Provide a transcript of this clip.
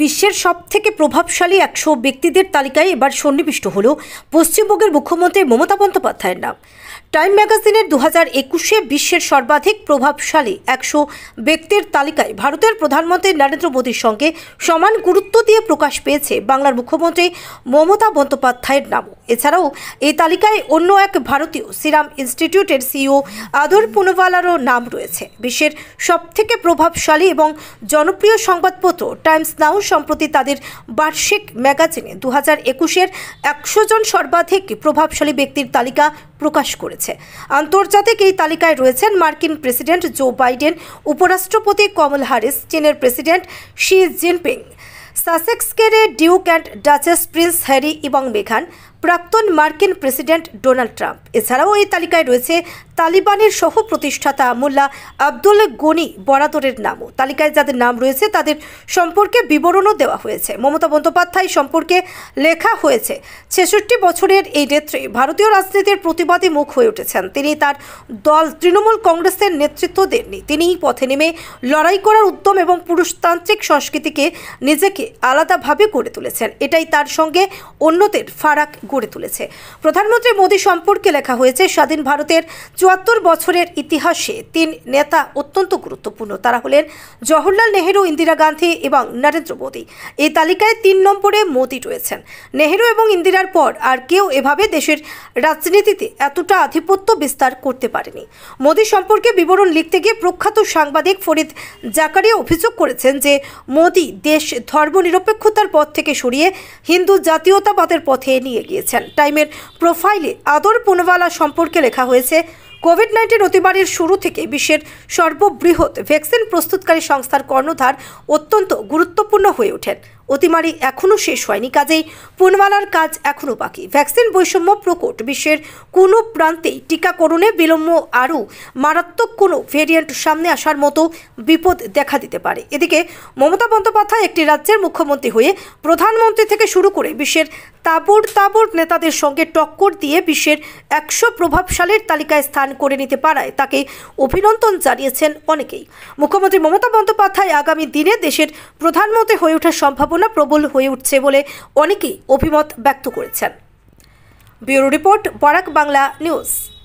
বিশ্বের সব থেকে প্রভাবশালী একশো ব্যক্তিদের তালিকায় এবার সন্নিবিষ্ট হল পশ্চিমবঙ্গের মুখ্যমন্ত্রী মমতা বন্দ্যোপাধ্যায়ের নাম টাইম ম্যাগাজিনের দু হাজার একুশে বিশ্বের সর্বাধিক প্রভাবশালী একশো ব্যক্তির তালিকায় ভারতের প্রধানমন্ত্রী নরেন্দ্র মোদীর সঙ্গে সমান গুরুত্ব দিয়ে প্রকাশ পেয়েছে বাংলার মুখ্যমন্ত্রী মমতা বন্দ্যোপাধ্যায়ের নামও এছাড়াও এই তালিকায় অন্য এক ভারতীয় সিরাম ইনস্টিটিউটের সিইও আদর পুনওয়ালারও নাম রয়েছে বিশ্বের সবথেকে প্রভাবশালী এবং জনপ্রিয় সংবাদপত্র টাইমস নাও সম্প্রতি তাদের বার্ষিক ম্যাগাজিনে দু হাজার একুশের একশো জন সর্বাধিক প্রভাবশালী ব্যক্তির তালিকা প্রকাশ করেছে আন্তর্জাতিক এই তালিকায় রয়েছেন মার্কিন প্রেসিডেন্ট জো বাইডেন উপরাষ্ট্রপতি কমল হারিস চীনের প্রেসিডেন্ট শি জিনপিং সাসেক্সকেরে Duke and Duchess Prince Harry এবং মেঘান প্রাক্তন মার্কিন প্রেসিডেন্ট ডোনাল্ড ট্রাম্প এছাড়াও এই তালিকায় রয়েছে তালিবানের সহ প্রতিষ্ঠাতা মোল্লা আব্দুল গনি বরাদরের নামও তালিকায় যাদের নাম রয়েছে তাদের সম্পর্কে বিবরণও দেওয়া হয়েছে মমতা বন্দ্যোপাধ্যায় সম্পর্কে লেখা হয়েছে ছেষট্টি বছরের এই নেত্রী ভারতীয় রাজনীতির প্রতিবাদী মুখ হয়ে উঠেছেন তিনি তার দল তৃণমূল কংগ্রেসের নেতৃত্ব দেননি তিনি পথে নেমে লড়াই করার উদ্যম এবং পুরুষতান্ত্রিক সংস্কৃতিকে নিজেকে আলাদাভাবে গড়ে তুলেছেন এটাই তার সঙ্গে অন্যদের ফারাক গড়ে তুলেছে প্রধানমন্ত্রী মোদী সম্পর্কে লেখা হয়েছে স্বাধীন ভারতের চুয়াত্তর বছরের ইতিহাসে তিন নেতা অত্যন্ত গুরুত্বপূর্ণ তারা হলেন জওহরলাল নেহেরু ইন্দিরা গান্ধী এবং নরেন্দ্র মোদী এই তালিকায় তিন নম্বরে মোদী রয়েছেন নেহেরু এবং ইন্দিরার পর আর কেউ এভাবে দেশের রাজনীতিতে এতটা আধিপত্য বিস্তার করতে পারেনি মোদী সম্পর্কে বিবরণ লিখতে গিয়ে প্রখ্যাত সাংবাদিক ফরিদ জাকারিয়া অভিযোগ করেছেন যে মোদী দেশ ধর্মনিরপেক্ষতার পথ থেকে সরিয়ে হিন্দু জাতীয়তাবাদের পথে নিয়ে গিয়েছে দিয়েছেন টাইমের প্রোফাইলে আদর পুনওয়ালা সম্পর্কে লেখা হয়েছে কোভিড নাইন্টিন অতিমারির শুরু থেকে বিশ্বের সর্ববৃহৎ ভ্যাকসিন প্রস্তুতকারী সংস্থার কর্ণধার অত্যন্ত গুরুত্বপূর্ণ হয়ে ওঠেন অতিমারি এখনও শেষ হয়নি কাজেই পুনওয়ালার কাজ এখনও বাকি ভ্যাকসিন বৈষম্য প্রকট বিশ্বের কোনো প্রান্তেই টিকাকরণে বিলম্ব আরও মারাত্মক কোনো ভেরিয়েন্ট সামনে আসার মতো বিপদ দেখা দিতে পারে এদিকে মমতা বন্দ্যোপাধ্যায় একটি রাজ্যের মুখ্যমন্ত্রী হয়ে প্রধানমন্ত্রী থেকে শুরু করে বিশ্বের তাবড় তাবড় নেতাদের সঙ্গে টক্কর দিয়ে বিশ্বের একশো প্রভাবশালীর তালিকায় স্থান করে নিতে পারায় তাকে অভিনন্দন জানিয়েছেন অনেকেই মুখ্যমন্ত্রী মমতা বন্দ্যোপাধ্যায় আগামী দিনে দেশের প্রধানমন্ত্রী হয়ে ওঠার সম্ভাবনা প্রবল হয়ে উঠছে বলে অনেকেই অভিমত ব্যক্ত করেছেন bureau report Barak Bangla news